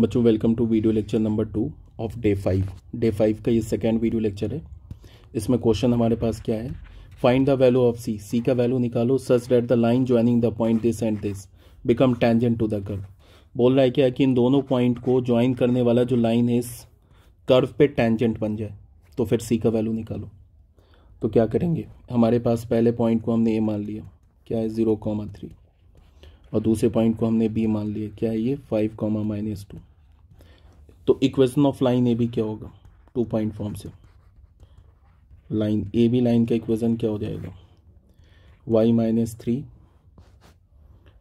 बच्चों welcome to video lecture number two of day five day five का ये second video lecture है इसमें क्वेश्चन हमारे पास क्या है find the value of C C का वैल्यू निकालो such that the line joining the point this and this become tangent to the curve बोल रहा है क्या कि इन दोनों पॉइंट को ज्वाइन करने वाला जो लाइन है इस कर्व पे टेंजेंट बन जाए तो फिर सी का वैल्यू निकालो तो क्या करेंगे हमारे पास पहले पॉइंट को हमने ये मान लिया क्या है ज़ीरो कॉमा थ्री और दूसरे पॉइंट को हमने बी मान लिया क्या है ये फाइव कॉमा माइनस टू तो इक्वेशन ऑफ लाइन ए भी क्या होगा टू पॉइंट फॉर्म से लाइन ए बी लाइन का इक्वेशन क्या हो जाएगा वाई माइनस थ्री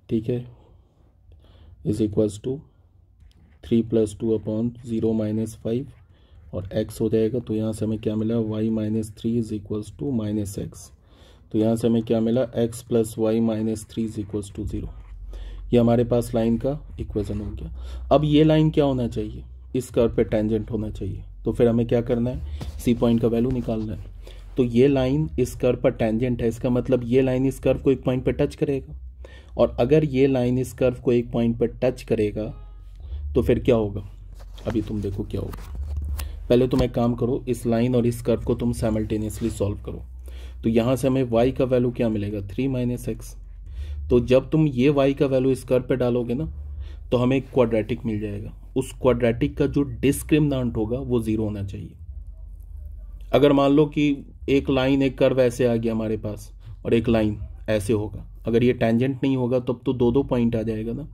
ठीक है is equals to three plus two upon zero minus five और एक्स हो जाएगा तो यहाँ से हमें क्या मिला Y minus three is equals to minus X तो यहाँ से हमें क्या मिला X plus Y minus three is equals to zero ये हमारे पास लाइन का इक्वेशन हो गया अब ये लाइन क्या होना चाहिए इस कर्व पे टेंजेंट होना चाहिए तो फिर हमें क्या करना है सी पॉइंट का वैल्यू निकालना है तो ये लाइन इस कर्व पर टेंजेंट है इसका मतलब ये लाइन इस कर्व को एक पॉइंट पर टच करेगा और अगर ये लाइन इस कर्व को एक पॉइंट पर टच करेगा तो फिर क्या होगा अभी तुम देखो क्या होगा पहले तुम एक काम करो इस लाइन और इस कर्व को तुम साइमल्टेनियसली सॉल्व करो तो यहाँ से हमें y का वैल्यू क्या मिलेगा थ्री माइनस एक्स तो जब तुम ये वाई का वैल्यू इस कर्व पे डालोगे ना तो हमें एक क्वाड्रेटिक मिल जाएगा उस क्वाड्रेटिक का जो डिस्क्रिमिनेंट होगा वो ज़ीरो होना चाहिए अगर मान लो कि एक लाइन एक कर्व ऐसे आ गया हमारे पास और एक लाइन ऐसे होगा अगर ये टेंजेंट नहीं होगा तब तो दो दो पॉइंट आ जाएगा ना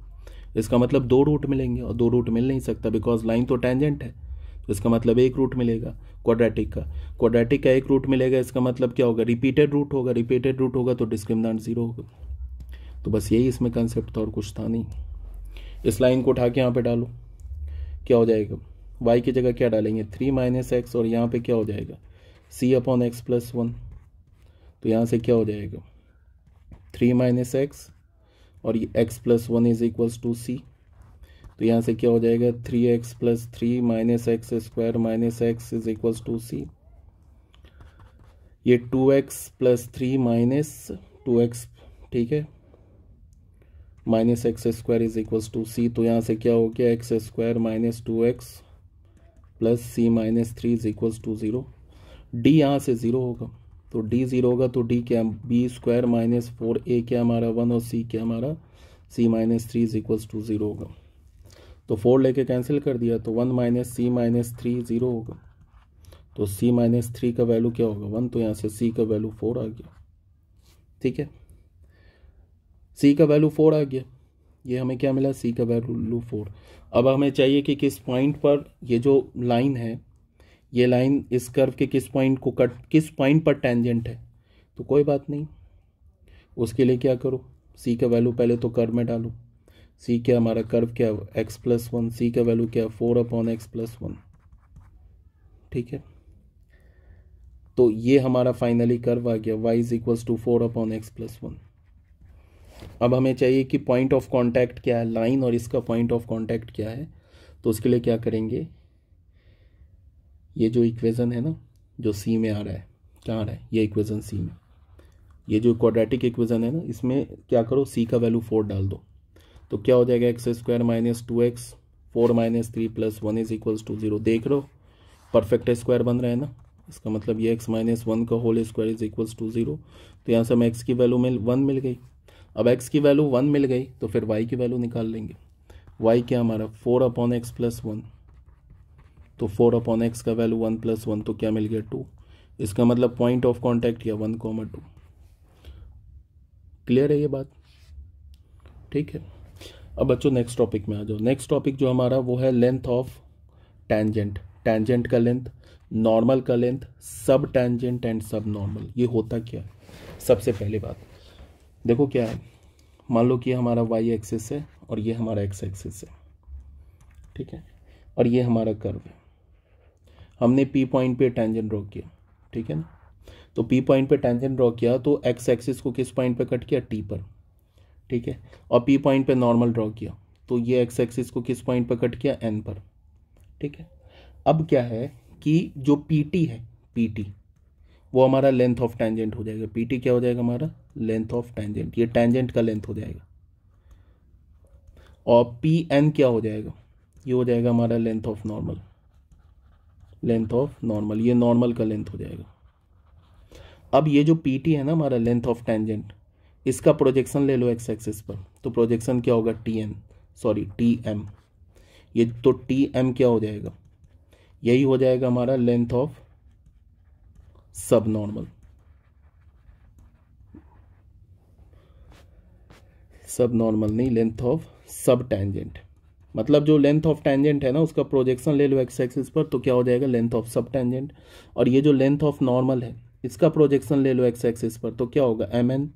इसका मतलब दो रूट मिलेंगे और दो रूट मिल नहीं सकता बिकॉज लाइन तो टेंजेंट है तो इसका मतलब एक रूट मिलेगा क्वाड्रेटिक का क्वाड्रेटिक का एक रूट मिलेगा इसका मतलब क्या होगा रिपीटेड रूट होगा रिपीटेड रूट होगा तो डिस्क्रिमिनेंट जीरो होगा तो बस यही इसमें कंसेप्ट था और कुछ था नहीं इस लाइन को उठा के यहाँ पे डालो क्या हो जाएगा वाई की जगह क्या डालेंगे थ्री माइनस एक्स और यहाँ पे क्या हो जाएगा C upon X plus one तो यहाँ से क्या हो जाएगा थ्री माइनस एक्स और ये X plus one is equals to C तो यहाँ से क्या हो जाएगा three x plus three minus X square minus X is equals to C ये two x plus three minus two X ठीक है minus X square is equals to C तो यहाँ से क्या हो गया X square minus two x plus C minus three is equals to zero D यहाँ से ज़ीरो होगा तो डी ज़ीरो होगा तो डी क्या B square minus four A क्या हमारा वन और सी क्या हमारा C minus three is equals to zero होगा तो फोर लेके कैंसिल कर दिया तो one minus C minus three zero होगा तो सी माइनस थ्री का वैल्यू क्या होगा वन तो यहाँ से सी का वैल्यू फोर आ गया ठीक है सी का वैल्यू फोर आ गया ये हमें क्या मिला सी का वैल्यू फोर अब हमें चाहिए कि किस पॉइंट पर ये जो लाइन है ये लाइन इस कर्व के किस पॉइंट को कट किस पॉइंट पर टेंजेंट है तो कोई बात नहीं उसके लिए क्या करो सी का वैल्यू पहले तो कर्व में डालो सी क्या हमारा कर्व क्या एक्स प्लस वन सी का वैल्यू क्या four upon X plus one ठीक है तो ये हमारा फाइनली कर्व आ गया Y is equals to four upon X plus one अब हमें चाहिए कि पॉइंट ऑफ कांटेक्ट क्या है लाइन और इसका पॉइंट ऑफ कांटेक्ट क्या है तो उसके लिए क्या करेंगे ये जो इक्वेज़न है ना जो सी में आ रहा है क्या आ रहा है ये इक्वेज़न सी में ये जो क्वाड्रेटिक इक्वेज़न है ना इसमें क्या करो सी का वैल्यू फोर डाल दो तो क्या हो जाएगा X square minus two X four minus three plus one is equals to zero देख लो परफेक्ट स्क्वायर बन रहा है ना इसका मतलब ये एक्स माइनस वन का whole square is equals to zero तो यहाँ से हम एक्स की वैल्यू मिल वन मिल गई अब एक्स की वैल्यू वन मिल गई तो फिर वाई की वैल्यू निकाल लेंगे वाई क्या हमारा four upon X plus one तो फोर अपॉन एक्स का वैल्यू वन प्लस वन तो क्या मिल गया टू इसका मतलब पॉइंट ऑफ कॉन्टैक्ट या वन कॉमा टू क्लियर है ये बात ठीक है अब बच्चों नेक्स्ट टॉपिक में आ जाओ नेक्स्ट टॉपिक जो हमारा वो है लेंथ ऑफ टेंजेंट टेंजेंट का लेंथ नॉर्मल का length sub tangent and sub normal ये होता क्या है सबसे पहली बात देखो क्या है मान लो कि हमारा वाई एक्सेस है और ये हमारा एक्स एक्सेस है ठीक है और ये हमारा कर्व है हमने पी पॉइंट पे टेंजेंट ड्रॉ किया ठीक है ना तो पी पॉइंट पे टेंजेंट ड्रॉ किया तो एक्स एक्सिस को किस पॉइंट पे कट किया टी पर ठीक है और पी पॉइंट पे नॉर्मल ड्रॉ किया तो ये एक्स एक्सिस को किस पॉइंट पे कट किया एन पर ठीक है अब क्या है कि जो पी टी है पी टी वो हमारा लेंथ ऑफ टेंजेंट हो जाएगा पी क्या हो जाएगा हमारा लेंथ ऑफ टेंजेंट ये टेंजेंट का लेंथ हो जाएगा और पी एन क्या हो जाएगा ये हो जाएगा हमारा length of normal length of normal ये नॉर्मल का लेंथ हो जाएगा अब ये जो पी टी है ना हमारा लेंथ ऑफ टेंजेंट इसका प्रोजेक्शन ले लो एक्स एक्सिस पर तो प्रोजेक्शन क्या होगा T N sorry T M ये तो टी एम क्या हो जाएगा यही हो जाएगा हमारा length of sub normal sub normal नहीं लेंथ ऑफ सब टैंजेंट मतलब जो लेंथ ऑफ टेंजेंट है ना उसका प्रोजेक्शन ले लो एक्स एक्सिस पर तो क्या हो जाएगा लेंथ ऑफ सब टैंजेंट और ये जो लेंथ ऑफ नॉर्मल है इसका प्रोजेक्शन ले लो एक्स एक्सिस पर तो क्या होगा एम एन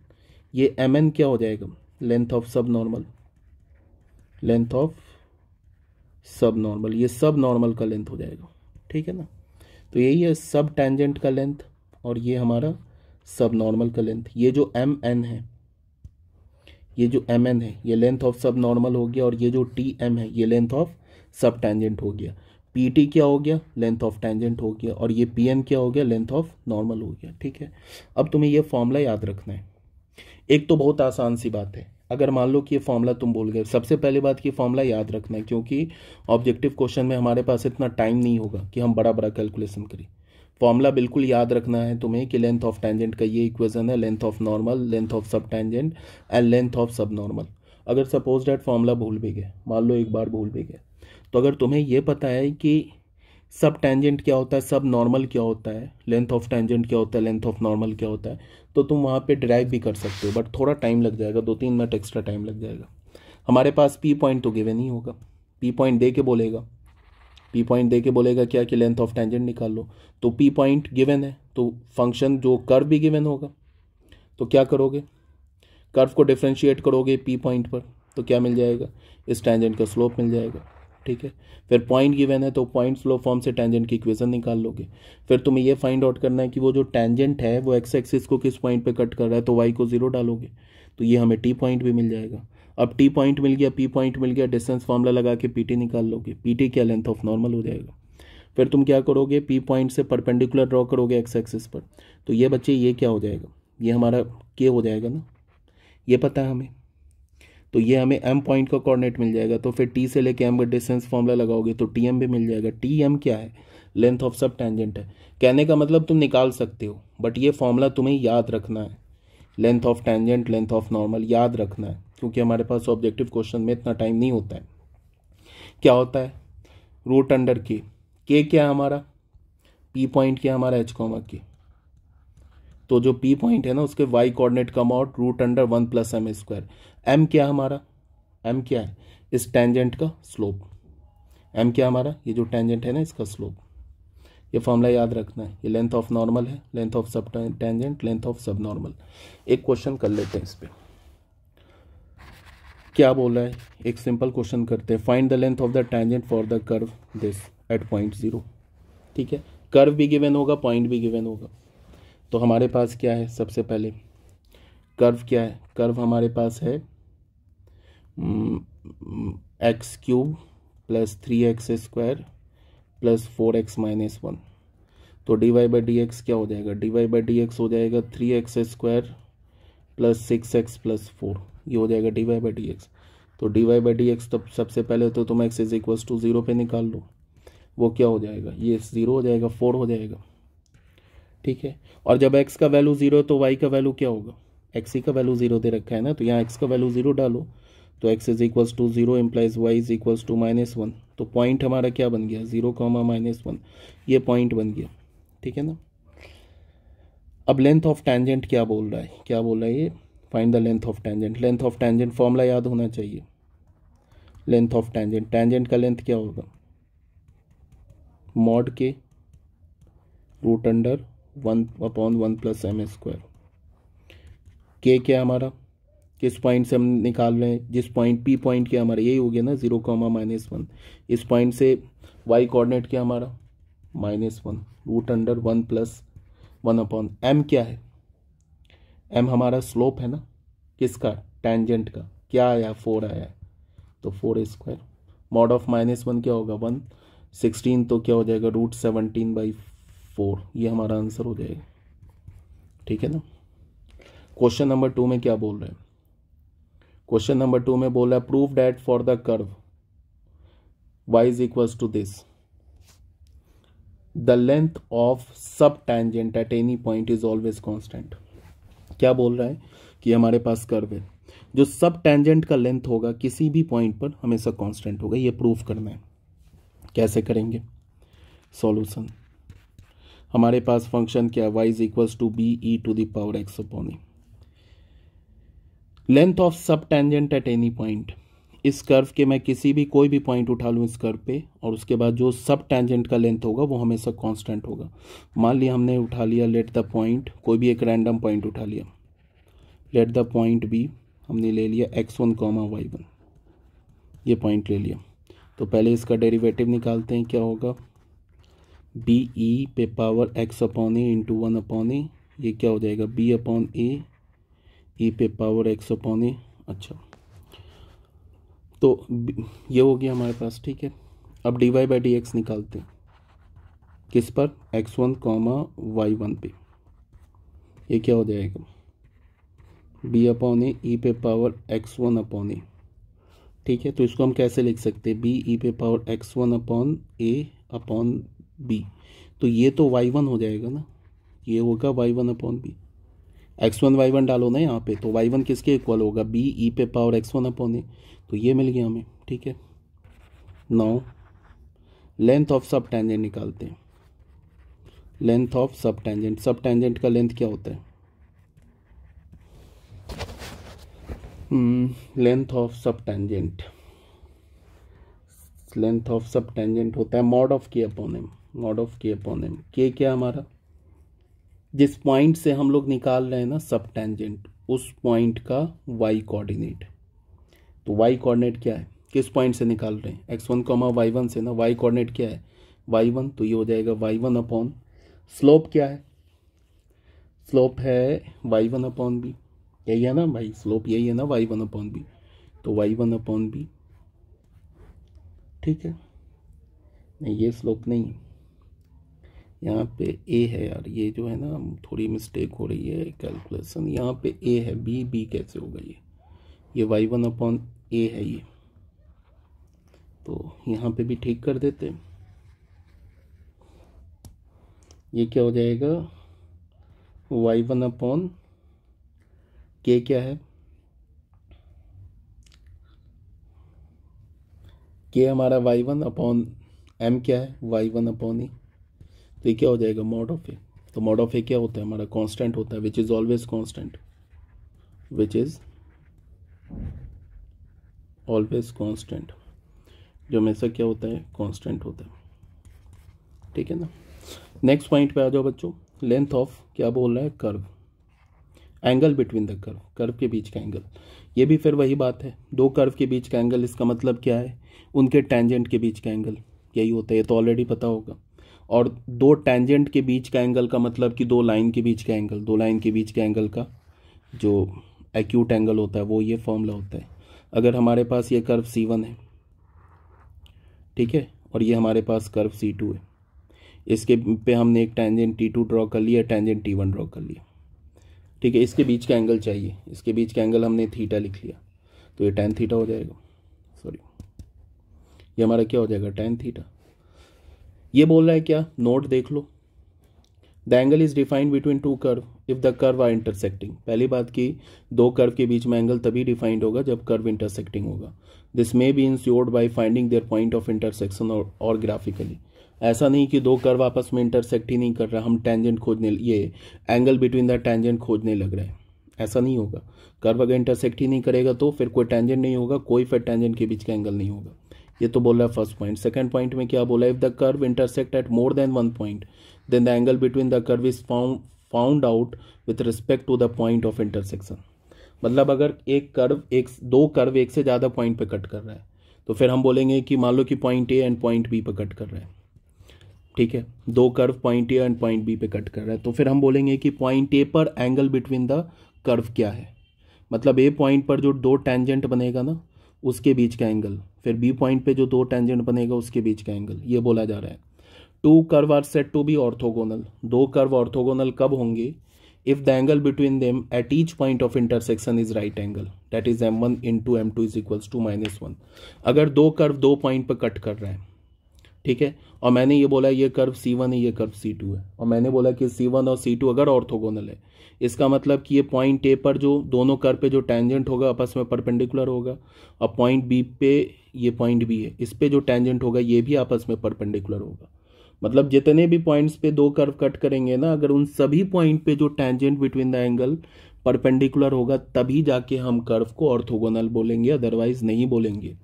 ये एम एन क्या हो जाएगा length of sub normal length of sub normal ये सब नॉर्मल का लेंथ हो जाएगा ठीक है ना तो यही है सब टेंजेंट का लेंथ और ये हमारा सब नॉर्मल का लेंथ ये जो एम एन है ये जो एम एन है ये लेंथ ऑफ सब नॉर्मल हो गया और ये जो टी एम है ये लेंथ ऑफ सब टेंजेंट हो गया पी टी क्या हो गया लेंथ ऑफ टेंजेंट हो गया और ये पी एन क्या हो गया लेंथ ऑफ नॉर्मल हो गया ठीक है अब तुम्हें ये फॉर्मूला याद रखना है एक तो बहुत आसान सी बात है अगर मान लो कि ये फॉर्मूला तुम भूल गए सबसे पहले बात की फॉर्मूला याद रखना है क्योंकि ऑब्जेक्टिव क्वेश्चन में हमारे पास इतना टाइम नहीं होगा कि हम बड़ा बड़ा कैलकुलेशन करें फॉर्मूला बिल्कुल याद रखना है तुम्हें कि लेंथ ऑफ टेंजेंट का ये इक्वेशन है length of normal length of sub tangent and length of sub normal अगर सपोज डैट फॉर्मूला भूल भी गए मान लो एक बार भूल भी गए तो अगर तुम्हें ये पता है कि सब टेंजेंट क्या होता है सब नॉर्मल क्या होता है लेंथ ऑफ टेंजेंट क्या होता है लेंथ ऑफ नॉर्मल क्या होता है तो तुम वहाँ पे ड्राइव भी कर सकते हो बट थोड़ा टाइम लग जाएगा दो तीन मिनट एक्स्ट्रा टाइम लग जाएगा हमारे पास पी पॉइंट तो गिवन ही होगा पी पॉइंट दे के बोलेगा पी पॉइंट दे के बोलेगा क्या कि लेंथ ऑफ टेंजेंट निकाल लो तो पी पॉइंट गिवन है तो फंक्शन जो कर्व भी गिवन होगा तो क्या करोगे कर्व को डिफ्रेंशिएट करोगे पी पॉइंट पर तो क्या मिल जाएगा इस टेंजेंट का स्लोप मिल जाएगा ठीक है फिर पॉइंट गिवन है तो पॉइंट स्लो फॉर्म से टेंजेंट की इक्वेशन निकाल लोगे फिर तुम्हें ये फाइंड आउट करना है कि वो जो टेंजेंट है वो एक्स एक्सिस को किस पॉइंट पे कट कर रहा है तो वाई को जीरो डालोगे तो ये हमें टी पॉइंट भी मिल जाएगा अब टी पॉइंट मिल गया पी पॉइंट मिल गया डिस्टेंस फॉर्मला लगा के पी टी निकाल लोगे पी टी क्या लेंथ ऑफ नॉर्मल हो जाएगा फिर तुम क्या करोगे पी पॉइंट से परपेंडिकुलर ड्रॉ करोगे एक्स एक्सिस पर तो ये बच्चे ये क्या हो जाएगा ये हमारा के हो जाएगा ना ये पता है हमें तो ये हमें एम पॉइंट का कोऑर्डिनेट मिल जाएगा तो फिर टी से लेके एम का डिस्टेंस फॉर्मूला लगाओगे तो टी एम भी मिल जाएगा टी एम क्या है लेंथ ऑफ सब टेंजेंट है कहने का मतलब तुम निकाल सकते हो बट ये फॉर्मूला तुम्हें याद रखना है length of tangent length of normal याद रखना है क्योंकि हमारे पास ऑब्जेक्टिव क्वेश्चन में इतना टाइम नहीं होता है क्या होता है रूट अंडर के के क्या है हमारा पी पॉइंट क्या है हमारा एच कॉमा के तो जो पी पॉइंट है ना उसके Y coordinate come out root under one plus M square M क्या हमारा एम क्या है इस टेंजेंट का स्लोप एम क्या हमारा ये जो टेंजेंट है ना इसका स्लोप ये फॉर्मूला याद रखना है ये लेंथ ऑफ नॉर्मल है length of sub tangent length of sub normal एक क्वेश्चन कर लेते हैं इस पर क्या बोला है एक सिंपल क्वेश्चन करते हैं find the length of the tangent for the curve this at point zero ठीक है कर्व भी गिवन होगा पॉइंट भी गिवन होगा तो हमारे पास क्या है सबसे पहले कर्व क्या है कर्व हमारे पास है x cube plus three x square plus four x minus one तो d y by d x क्या हो जाएगा d y by d x हो जाएगा three x square plus six x plus four ये हो जाएगा d y by d x तो d y by d x तब सबसे पहले तो तुम x is equals to zero पे निकाल लो वो क्या हो जाएगा ये ज़ीरो हो जाएगा फोर हो जाएगा ठीक है और जब एक्स का वैल्यू ज़ीरो तो वाई का वैल्यू क्या होगा एक्स ही का वैल्यू ज़ीरो दे रखा है ना तो यहाँ एक्स का वैल्यू ज़ीरो डालो तो x is equals to zero implies y is equals to minus one तो पॉइंट हमारा क्या बन गया जीरो कॉमा माइनस वन ये पॉइंट बन गया ठीक है ना अब लेंथ ऑफ टेंजेंट क्या बोल रहा है क्या बोल रहा है ये find the length of tangent length of tangent formula याद होना चाहिए लेंथ ऑफ टेंजेंट टेंजेंट का लेंथ क्या होगा mod k root under one upon one plus M square के क्या हमारा किस पॉइंट से हम निकाल रहे हैं जिस पॉइंट पी पॉइंट क्या हमारा यही हो गया ना जीरो कॉमा माइनस वन इस पॉइंट से वाई कोऑर्डिनेट क्या हमारा minus one root under one plus one upon m क्या है एम हमारा स्लोप है ना किसका टेंजेंट का क्या आया फोर आया तो four square mod of minus one क्या होगा वन सिक्सटीन तो क्या हो जाएगा रूट सेवनटीन बाई फोर ये हमारा आंसर हो जाएगा ठीक है ना क्वेश्चन नंबर टू में क्या बोल रहे हैं क्वेश्चन नंबर टू में बोला prove that for the curve y is equals to this the length of sub tangent at any point is always constant क्या बोल रहा है कि हमारे पास कर्व है जो सब टेंजेंट का लेंथ होगा किसी भी पॉइंट पर हमेशा कॉन्स्टेंट होगा ये प्रूफ करना है कैसे करेंगे सॉल्यूशन हमारे पास फंक्शन क्या y is equals to b e to the power x upon length of sub tangent at any point इस कर्व के मैं किसी भी कोई भी पॉइंट उठा लूँ इस कर्व पे और उसके बाद जो सब टेंजेंट का लेंथ होगा वो हमेशा कांस्टेंट होगा मान लिया हमने उठा लिया लेट द पॉइंट कोई भी एक रैंडम पॉइंट उठा लिया लेट द पॉइंट बी हमने ले लिया x one comma y one ये पॉइंट ले लिया तो पहले इसका डेरिवेटिव निकालते हैं क्या होगा बी ई e पे power x upon a into one upon a ये क्या हो जाएगा b upon a e e पे पावर एक्स अपॉन ए अच्छा तो ये हो गया हमारे पास ठीक है अब d y by d x निकालते हैं किस पर x one comma y one पे ये क्या हो जाएगा b upon a e e पे power x one upon a ठीक है तो इसको हम कैसे लिख सकते हैं बी ई e पे power x one upon a upon b तो ये तो वाई वन हो जाएगा ना ये होगा y one upon b x one y one डालो ना यहाँ पे तो वाई वन किसके इक्वल होगा बी ई e पे power x one upon a तो ये मिल गया हमें ठीक है now length of sub tangent निकालते हैं length of sub tangent sub tangent का लेंथ क्या होता है length of sub tangent length of sub tangent होता है mod of k upon M mod of k upon m के क्या हमारा जिस पॉइंट से हम लोग निकाल रहे हैं ना सब टेंजेंट उस पॉइंट का वाई कोऑर्डिनेट तो वाई कोऑर्डिनेट क्या है किस पॉइंट से निकाल रहे हैं x one comma y one से ना वाई कोऑर्डिनेट क्या है वाई वन तो ये हो जाएगा वाई वन अपॉन स्लोप क्या है स्लोप है वाई वन अपॉन बी यही है ना भाई स्लोप यही है ना वाई वन अपॉन बी तो वाई वन अपॉन बी ठीक है नहीं ये स्लोप नहीं है यहाँ पे ए है यार ये जो है ना थोड़ी मिस्टेक हो रही है कैलकुलेशन यहाँ पे ए है बी बी कैसे होगा ये ये वाई वन अपॉन ए है ये तो यहाँ पे भी ठीक कर देते ये क्या हो जाएगा वाई वन अपॉन के क्या है के हमारा वाई वन अपॉन एम क्या है वाई वन अपॉन ई तो क्या हो जाएगा मॉड ऑफ ए तो मॉड ऑफ ए क्या होता है हमारा कांस्टेंट होता है which is always constant which is always constant जो हमेशा क्या होता है कांस्टेंट होता है ठीक है ना नेक्स्ट पॉइंट पे आ जाओ बच्चों लेंथ ऑफ क्या बोल रहा है curve angle between the curve curve के बीच का एंगल ये भी फिर वही बात है दो कर्व के बीच का एंगल इसका मतलब क्या है उनके टेंजेंट के बीच का एंगल यही होता है ये तो ऑलरेडी पता होगा और दो टेंजेंट के बीच का एंगल का मतलब कि दो लाइन के बीच का एंगल दो लाइन के बीच के एंगल का जो एक्यूट एंगल होता है वो ये फॉर्मूला होता है अगर हमारे पास ये कर्व सी वन है ठीक है और ये हमारे पास कर्व सी टू है इसके पे हमने एक टेंजेंट टी टू ड्रॉ कर लिया टेंजेंट टी वन ड्रॉ कर लिया ठीक है इसके बीच का एंगल चाहिए इसके बीच का एंगल हमने थीटा लिख लिया तो ये टेन थीटा हो जाएगा सॉरी ये हमारा क्या हो जाएगा टेन थीटा ये बोल रहा है क्या नोट देख लो the angle is defined between two curve if the curve are intersecting पहली बात की दो कर्व के बीच में एंगल तभी डिफाइंड होगा जब कर्व इंटरसेक्टिंग होगा this may be ensured by finding their point of intersection और ग्राफिकली ऐसा नहीं कि दो कर्व आपस में इंटरसेक्ट ही नहीं कर रहा हम टेंजेंट खोजने ये एंगल बिटवीन द टेंजेंट खोजने लग रहे हैं ऐसा नहीं होगा कर्व अगर इंटरसेक्ट ही नहीं करेगा तो फिर कोई टेंजेंट नहीं होगा कोई फिर टेंजेंट के बीच का एंगल नहीं होगा ये तो बोल रहा है फर्स्ट पॉइंट सेकंड पॉइंट में क्या बोला if the curve intersect at more than one point then the angle between the curve is found found out with respect to the point of intersection मतलब अगर एक कर्व एक दो curve एक से ज़्यादा पॉइंट पे कट कर रहा है तो फिर हम बोलेंगे कि मान लो कि point a and point b पे कट कर रहा है ठीक है दो curve point a and point b पे कट कर रहा है तो फिर हम बोलेंगे कि पॉइंट ए पर एंगल बिटवीन द कर्व क्या है मतलब ए पॉइंट पर जो दो टेंजेंट बनेगा ना उसके बीच का एंगल फिर बी पॉइंट पे जो दो टेंजेंट बनेगा उसके बीच का एंगल ये बोला जा रहा है two curve are set to be orthogonal दो कर्व ऑर्थोगोनल कब होंगे if the angle between them at each point of intersection is right angle that is m one into m two is equals to minus one अगर दो curve दो point पर cut कर रहे हैं ठीक है और मैंने ये बोला ये कर्व सी वन है ये कर्व सी टू है और मैंने बोला कि सी वन और सी टू अगर ऑर्थोगोनल है इसका मतलब कि ये पॉइंट ए पर जो दोनों कर्व पे जो टेंजेंट होगा आपस में परपेंडिकुलर होगा और पॉइंट बी पे ये पॉइंट बी है इस पे जो टेंजेंट होगा ये भी आपस में परपेंडिकुलर होगा मतलब जितने भी पॉइंट्स पे दो कर्व कट करेंगे ना अगर उन सभी पॉइंट पे जो tangent between the angle perpendicular होगा तभी जाके हम कर्व को ऑर्थोगोनल बोलेंगे अदरवाइज नहीं बोलेंगे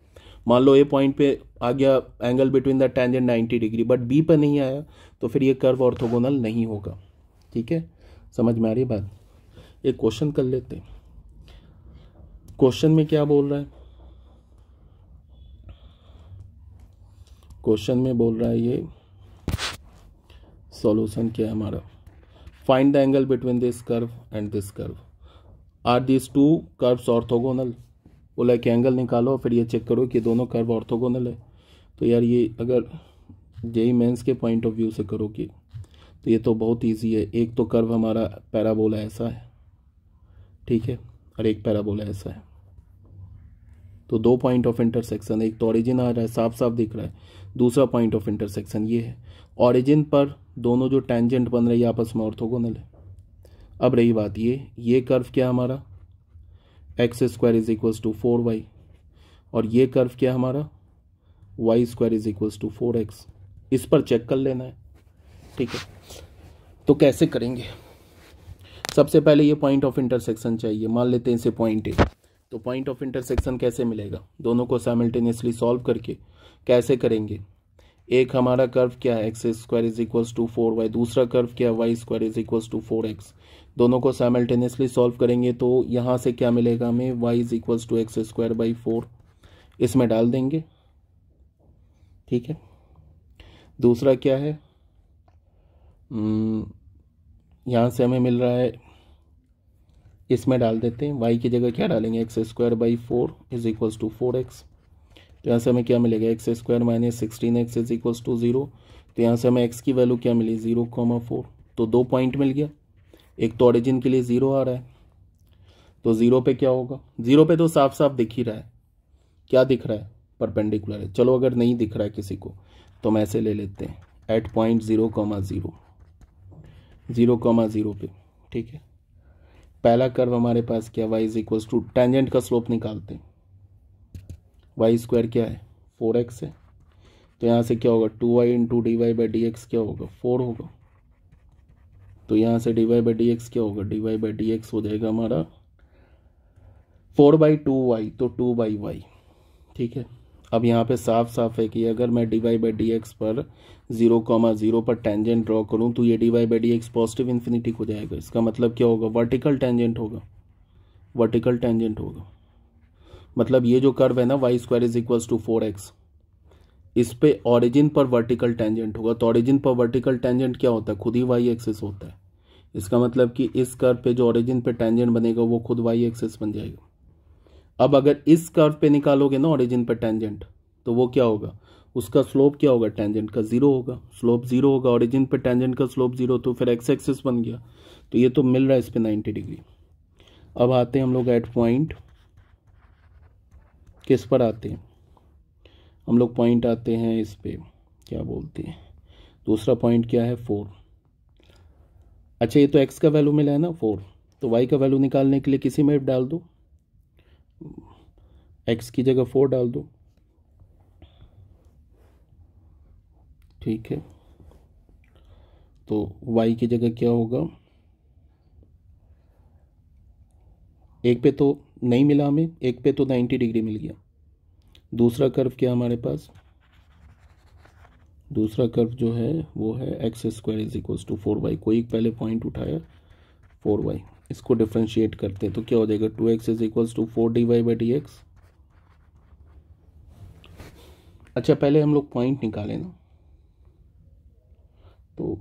मान लो ए पॉइंट पे आ गया angle between the tangent ninety degree but b पर नहीं आया तो फिर ये कर्व ऑर्थोगोनल नहीं होगा ठीक है समझ में आ रही बात एक क्वेश्चन कर लेते क्वेश्चन में क्या बोल रहा है क्वेश्चन में बोल रहा है ये सॉल्यूशन क्या है हमारा find the angle between this curve and this curve are this two curves orthogonal बोला कि एंगल निकालो फिर ये चेक करो कि दोनों कर्व ऑर्थोगोनल है तो यार ये अगर जेई मेंस e के पॉइंट ऑफ व्यू से करो कि तो ये तो बहुत इजी है एक तो कर्व हमारा पैराबोला ऐसा है ठीक है और एक पैराबोला ऐसा है तो दो पॉइंट ऑफ इंटरसेक्शन एक तो ऑरिजिन आ रहा है साफ साफ दिख रहा है दूसरा पॉइंट ऑफ इंटरसेक्शन ये है ऑरिजिन पर दोनों जो टेंजेंट बन रही है आपस में ऑर्थोगोनल है अब रही बात ये ये कर्व क्या हमारा x square is equals to four y और ये कर्व क्या हमारा y square is equals to four x इस पर चेक कर लेना है ठीक है तो कैसे करेंगे सबसे पहले ये पॉइंट ऑफ इंटरसेक्शन चाहिए मान लेते हैं इसे पॉइंट ए तो पॉइंट ऑफ इंटरसेक्शन कैसे मिलेगा दोनों को साइमल्टेनियसली सॉल्व करके कैसे करेंगे एक हमारा कर्व क्या है x square is equals to four y दूसरा कर्व क्या है y square is equals to four x दोनों को साइमल्टेनियसली सॉल्व करेंगे तो यहाँ से क्या मिलेगा हमें y is equals to x square by four इसमें डाल देंगे ठीक है दूसरा क्या है हम्म, यहाँ से हमें मिल रहा है इसमें डाल देते हैं वाई की जगह क्या डालेंगे x square by four is equals to four x तो यहाँ से हमें क्या मिलेगा x square minus sixteen x is equals to zero तो यहाँ से हमें एक्स की वैल्यू क्या मिली ज़ीरो कॉमा फोर तो दो पॉइंट मिल गया एक तो ऑरिजिन के लिए ज़ीरो आ रहा है तो ज़ीरो पे क्या होगा ज़ीरो पे तो साफ साफ दिख ही रहा है क्या दिख रहा है परपेंडिकुलर है चलो अगर नहीं दिख रहा है किसी को तो हम ऐसे ले लेते हैं at point zero comma zero zero comma zero पे ठीक है पहला कर्व हमारे पास क्या y is equals to tangent का स्लोप निकालते हैं वाई स्क्वायर क्या है फोर एक्स है तो यहाँ से क्या होगा two y into d y by d x क्या होगा फोर होगा तो यहाँ से d y by d x क्या होगा d y by d x हो जाएगा हमारा फोर बाई टू वाई तो टू बाई वाई ठीक है अब यहाँ पे साफ साफ है कि अगर मैं d y by d x पर जीरो कॉमा जीरो पर टेंजेंट ड्रॉ करूँ तो ये d y by d x positive infinity हो जाएगा इसका मतलब क्या होगा वर्टिकल टेंजेंट होगा वर्टिकल टेंजेंट होगा मतलब ये जो कर्व है ना y square is equals to four x इस पे ऑरिजिन पर वर्टिकल टेंजेंट होगा तो ऑरिजिन पर वर्टिकल टेंजेंट क्या होता है खुद ही वाई एक्सेस होता है इसका मतलब कि इस कर्व पे जो ऑरिजिन पे टेंजेंट बनेगा वो खुद वाई एक्सेस बन जाएगा अब अगर इस कर्व पे निकालोगे ना ऑरिजिन पे टेंजेंट तो वो क्या होगा उसका स्लोप क्या होगा टेंजेंट का जीरो होगा स्लोप जीरो होगा ऑरिजिन पे टेंजेंट का स्लोप जीरो तो फिर एक्स एक्सेस बन गया तो ये तो मिल रहा है इस पर नाइन्टी डिग्री अब आते हैं हम लोग एट पॉइंट किस पर आते हैं हम लोग पॉइंट आते हैं इस पर क्या बोलते हैं दूसरा पॉइंट क्या है फोर अच्छा ये तो एक्स का वैल्यू मिला है ना फोर तो वाई का वैल्यू निकालने के लिए किसी में डाल दो एक्स की जगह फोर डाल दो ठीक है तो वाई की जगह क्या होगा एक पे तो नहीं मिला हमें एक पे तो 90 डिग्री मिल गया दूसरा कर्व क्या हमारे पास दूसरा कर्व जो है वो है x square is equal to four y कोई पहले पॉइंट उठाया फोर वाई इसको डिफ्रेंशिएट करते हैं तो क्या हो जाएगा two x is equal to four d y by d x अच्छा पहले हम लोग पॉइंट निकालें ना तो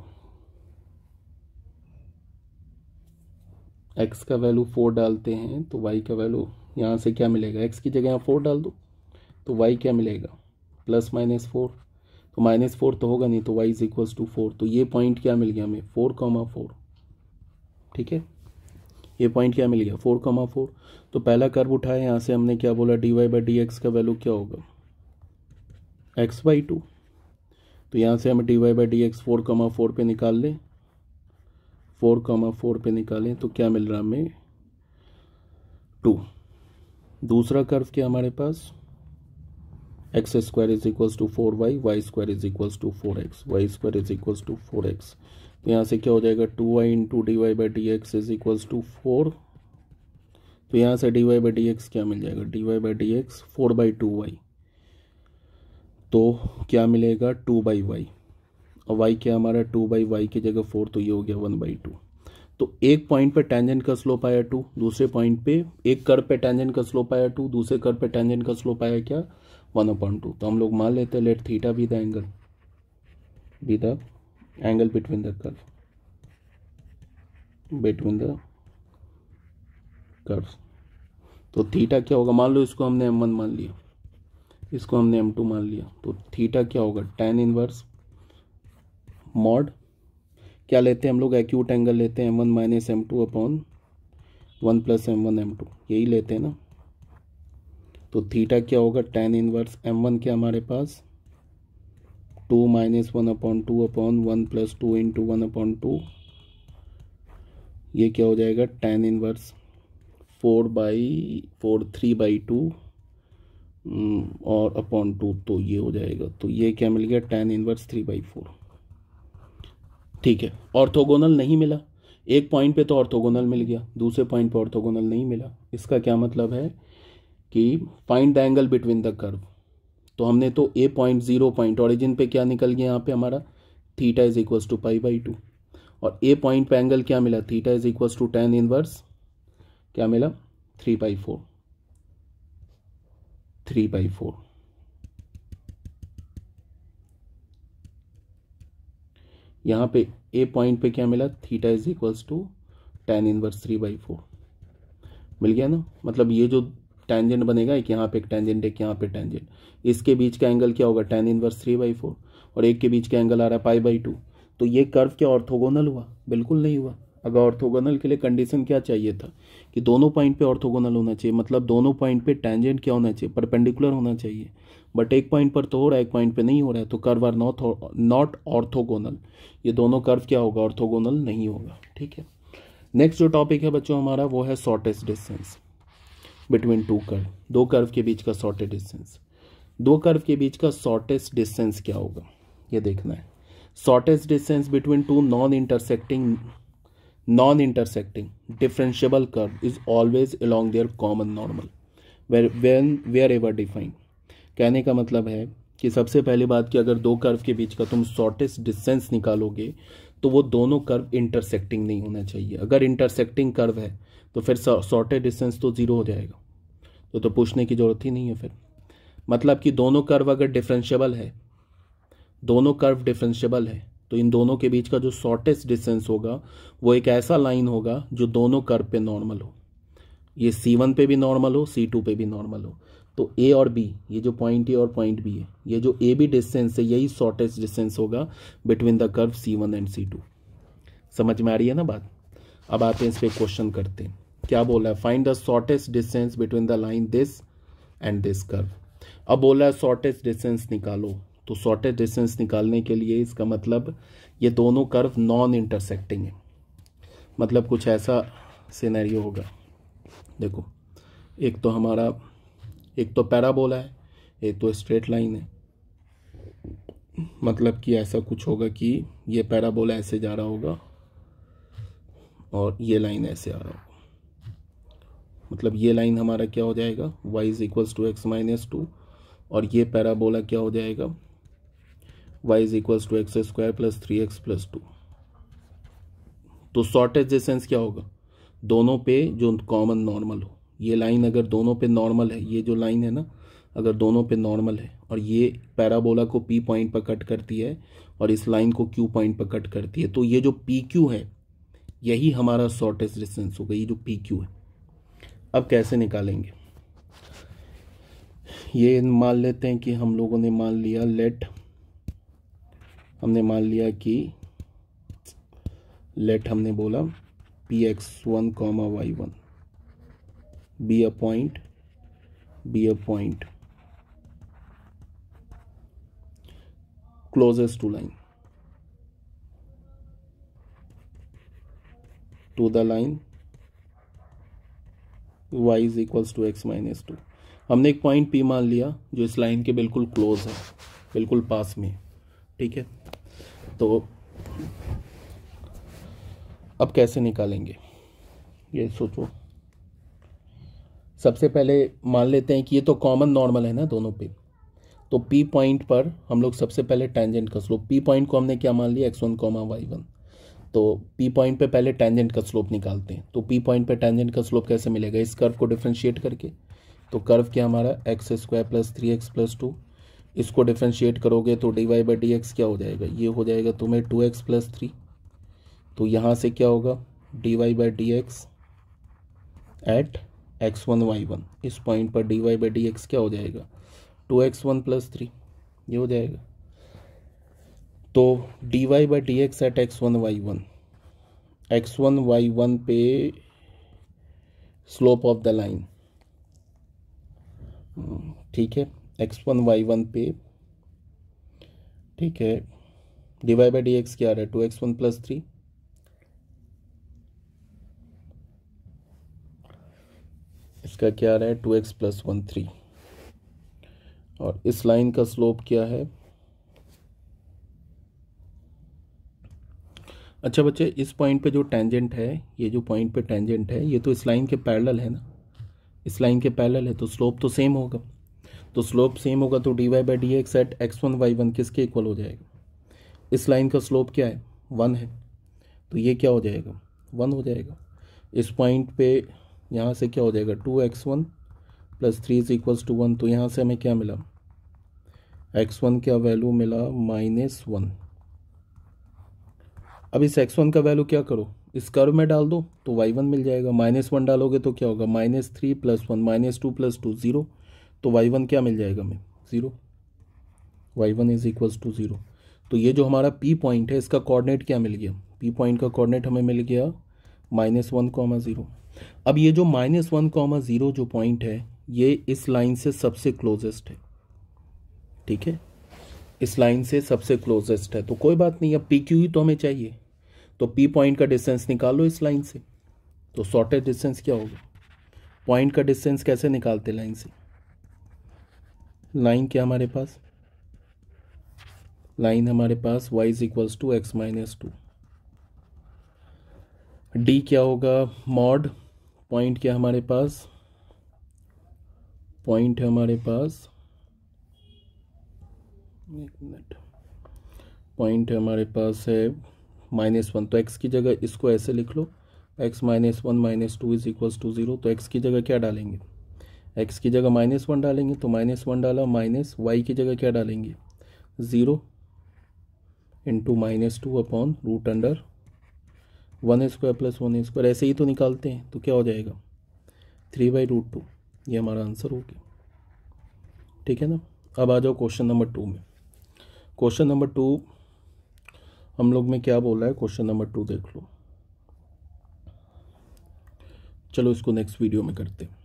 एक्स का वैल्यू फोर डालते हैं तो वाई का वैल्यू यहाँ से क्या मिलेगा एक्स की जगह यहाँ फोर डाल दो तो वाई क्या मिलेगा प्लस माइनस फोर तो माइनस फोर तो होगा नहीं तो y is equals to four तो ये पॉइंट क्या मिल गया हमें फोर कॉमा फोर ठीक है ये पॉइंट क्या मिल गया फोर कॉमा फोर तो पहला कर्व उठाया यहाँ से हमने क्या बोला d y by d x का वैल्यू क्या होगा एक्स बाई टू तो यहाँ से हमें d y by d x four comma four पर निकाल लें फोर कामा फोर पे निकालें तो क्या मिल रहा हमें टू दूसरा कर्व क्या हमारे पास x square is equals to four y y square is equals to four x y square is equals to four x तो यहाँ से क्या हो जाएगा two y into d y by d x is equals to four तो यहाँ से d y by d x क्या मिल जाएगा d y by d x four by two y तो क्या मिलेगा टू बाई वाई और वाई क्या हमारा टू बाई वाई की जगह फोर तो ये हो गया वन बाई टू तो एक पॉइंट पे टेंजेंट का स्लोप आया टू दूसरे पॉइंट पे एक कर पे टेंजेंट का स्लोप आया टू दूसरे कर पे टेंजेंट का स्लोप आया क्या वन अपॉइंट टू तो हम लोग मान लेते हैं let theta be the angle be the angle between the curve between the curve तो थीटा क्या होगा मान लो इसको हमने एम वन मान लिया इसको हमने एम टू मान लिया तो थीटा क्या होगा टेन इनवर्स मॉड क्या लेते हैं हम लोग एक्यूट एंगल लेते हैं m one minus m two upon one plus m one m two यही लेते हैं ना तो थीटा क्या होगा टेन इनवर्स एम वन क्या हमारे पास two minus one upon two upon one plus two into one upon two ये क्या हो जाएगा tan inverse four by four three by two और अपॉन टू तो ये हो जाएगा तो ये क्या मिल गया tan inverse three by four ठीक है ऑर्थोगोनल नहीं मिला एक पॉइंट पे तो ऑर्थोगोनल मिल गया दूसरे पॉइंट पे ऑर्थोगोनल नहीं मिला इसका क्या मतलब है कि find the angle between the curve तो हमने तो A point zero point origin पे क्या निकल गया यहाँ पे हमारा theta is equal to pi by two और ए पॉइंट पे एंगल क्या मिला theta is equal to tan inverse क्या मिला three by four three by four यहाँ पे ए पॉइंट पे क्या मिला theta is equals to tan inverse three by four मिल गया ना मतलब ये जो टेंजेंट बनेगा एक यहाँ पे एक टेंजेंट एक यहाँ पे टेंजेंट इसके बीच का एंगल क्या होगा tan inverse three by four और एक के बीच का एंगल आ रहा है पाई बाई टू तो ये कर्व क्या ऑर्थोगोनल हुआ बिल्कुल नहीं हुआ अगर ऑर्थोगोनल के लिए कंडीशन क्या चाहिए था कि दोनों पॉइंट पे ऑर्थोगोनल होना चाहिए मतलब दोनों पॉइंट पे टेंजेंट क्या होना चाहिए परपेंडिकुलर होना चाहिए बट एक पॉइंट पर तो हो रहा है एक पॉइंट पे नहीं हो रहा है तो curve are not not orthogonal ये दोनों कर्व क्या होगा ऑर्थोगोनल नहीं होगा ठीक है नेक्स्ट जो टॉपिक है बच्चों हमारा वो है shortest distance between two curve दो कर्व के बीच का शॉर्टेस्ट डिस्टेंस दो कर्व के बीच का शॉर्टेस्ट डिस्टेंस क्या होगा ये देखना है shortest distance between two non intersecting non intersecting differentiable differentiable is always along along common normal where when wherever defined कहने का मतलब है कि सबसे पहली बात कि अगर दो कर्व के बीच का तुम शॉर्टेस्ट डिस्टेंस निकालोगे तो वो दोनों कर्व इंटरसेक्टिंग नहीं होना चाहिए अगर इंटरसेक्टिंग कर्व है तो फिर शॉर्टेड डिस्टेंस तो ज़ीरो हो जाएगा तो तो पूछने की ज़रूरत ही नहीं है फिर मतलब कि दोनों कर्व अगर डिफ्रेंशियबल है दोनों कर्व डिफ्रेंशियबल है तो इन दोनों के बीच का जो शॉर्टेस्ट डिस्टेंस होगा वो एक ऐसा लाइन होगा जो दोनों कर्व पे नॉर्मल हो ये सी वन पे भी नॉर्मल हो सी टू पे भी नॉर्मल हो तो ए और बी ये जो पॉइंट ए और पॉइंट बी है ये जो ए बी डिस्टेंस है यही शॉर्टेस्ट डिस्टेंस होगा between the curve C one and C two समझ में आ रही है ना बात अब आते हैं इस पर क्वेश्चन करते हैं क्या बोला है find the shortest distance between the line this and this curve अब बोला है शॉर्टेस्ट डिस्टेंस निकालो तो शॉर्टेज डिस्टेंस निकालने के लिए इसका मतलब ये दोनों कर्व नॉन इंटरसेक्टिंग है मतलब कुछ ऐसा सिनेरियो होगा देखो एक तो हमारा एक तो पैराबोला है एक तो स्ट्रेट लाइन है मतलब कि ऐसा कुछ होगा कि ये पैराबोला ऐसे जा रहा होगा और ये लाइन ऐसे आ रहा होगा मतलब ये लाइन हमारा क्या हो जाएगा y is equals to x minus two और ये पैराबोला क्या हो जाएगा y is equals to x square plus three x plus two तो शॉर्ट एडजेसेंस क्या होगा दोनों पे जो कॉमन नॉर्मल हो ये लाइन अगर दोनों पे नॉर्मल है ये जो लाइन है ना अगर दोनों पे नॉर्मल है और ये पैराबोला को पी पॉइंट पर कट करती है और इस लाइन को क्यू पॉइंट पर कट करती है तो ये जो पी क्यू है यही हमारा शॉर्टेस्ट डिस्टेंस होगा ये जो पी क्यू है अब कैसे निकालेंगे ये मान लेते हैं कि हम लोगों ने मान लिया लेट हमने मान लिया कि लेट हमने बोला P x one comma y one be a point be a point closest to line to the line y is equals to x minus two हमने एक पॉइंट पी मान लिया जो इस लाइन के बिल्कुल क्लोज है बिल्कुल पास में ठीक है तो अब कैसे निकालेंगे ये सोचो सबसे पहले मान लेते हैं कि ये तो कॉमन नॉर्मल है ना दोनों पे तो पी पॉइंट पर हम लोग सबसे पहले टेंजेंट का स्लोप पी पॉइंट को हमने क्या मान लिया x one comma y one तो पी पॉइंट पे पहले टेंजेंट का स्लोप निकालते हैं तो पी पॉइंट पे टेंजेंट का स्लोप कैसे मिलेगा इस कर्व को डिफ्रेंशिएट करके तो कर्व क्या हमारा x square plus three x plus two इसको डिफ्रेंशिएट करोगे तो d y by d x क्या हो जाएगा ये हो जाएगा तुम्हें टू एक्स प्लस थ्री तो यहाँ से क्या होगा d y by d x at x one y one इस पॉइंट पर d y by d x क्या हो जाएगा two x one plus three ये हो जाएगा तो d y by d x at x one y one x one y one पे स्लोप ऑफ द लाइन ठीक है एक्स वन वाई वन पे ठीक है डिवाई बाई डी एक्स क्या रहा है two x one plus three इसका क्या रहा है two x plus one three और इस लाइन का स्लोप क्या है अच्छा बच्चे इस पॉइंट पे जो टेंजेंट है ये जो पॉइंट पे टेंजेंट है ये तो इस लाइन के पैरेलल है ना इस लाइन के पैरेलल है तो स्लोप तो सेम होगा तो स्लोप सेम होगा तो d y by d x at x one y one किसके इक्वल हो जाएगा इस लाइन का स्लोप क्या है वन है तो ये क्या हो जाएगा वन हो जाएगा इस पॉइंट पे यहाँ से क्या हो जाएगा two x one plus three is equals to one तो यहाँ से हमें क्या मिला एक्स वन का वैल्यू मिला माइनस वन अब इस एक्स वन का वैल्यू क्या करो इस कर्व में डाल दो तो वाई वन मिल जाएगा माइनस वन डालोगे तो क्या होगा minus three plus one minus two plus two zero तो वाई वन क्या मिल जाएगा हमें zero y one is equals to zero तो ये जो हमारा पी पॉइंट है इसका कोऑर्डिनेट क्या मिल गया पी पॉइंट का कोऑर्डिनेट हमें मिल गया माइनस वन कॉमा ज़ीरो अब ये जो माइनस वन कॉमा ज़ीरो जो पॉइंट है ये इस लाइन से सबसे क्लोजेस्ट है ठीक है इस लाइन से सबसे क्लोजेस्ट है तो कोई बात नहीं अब पी क्यू ही तो हमें चाहिए तो पी पॉइंट का डिस्टेंस निकालो इस लाइन से तो शॉर्टेस्ट डिस्टेंस क्या होगा पॉइंट का डिस्टेंस कैसे निकालते लाइन से लाइन क्या हमारे पास लाइन हमारे पास y is equals to x minus two d क्या होगा मॉड पॉइंट क्या हमारे पास पॉइंट है हमारे पास एक मिनट पॉइंट है हमारे पास है माइनस वन तो एक्स की जगह इसको ऐसे लिख लो x minus one minus two is equals to zero तो एक्स की जगह क्या डालेंगे एक्स की जगह माइनस वन डालेंगे तो माइनस वन डाला माइनस वाई की जगह क्या डालेंगे zero into minus two upon root under one square plus one square ऐसे ही तो निकालते हैं तो क्या हो जाएगा थ्री बाई रूट टू ये हमारा आंसर हो गया ठीक है ना अब आ जाओ क्वेश्चन नंबर टू में क्वेश्चन नंबर टू हम लोग में क्या बोल रहा है क्वेश्चन नंबर टू देख लो चलो इसको नेक्स्ट वीडियो में करते हैं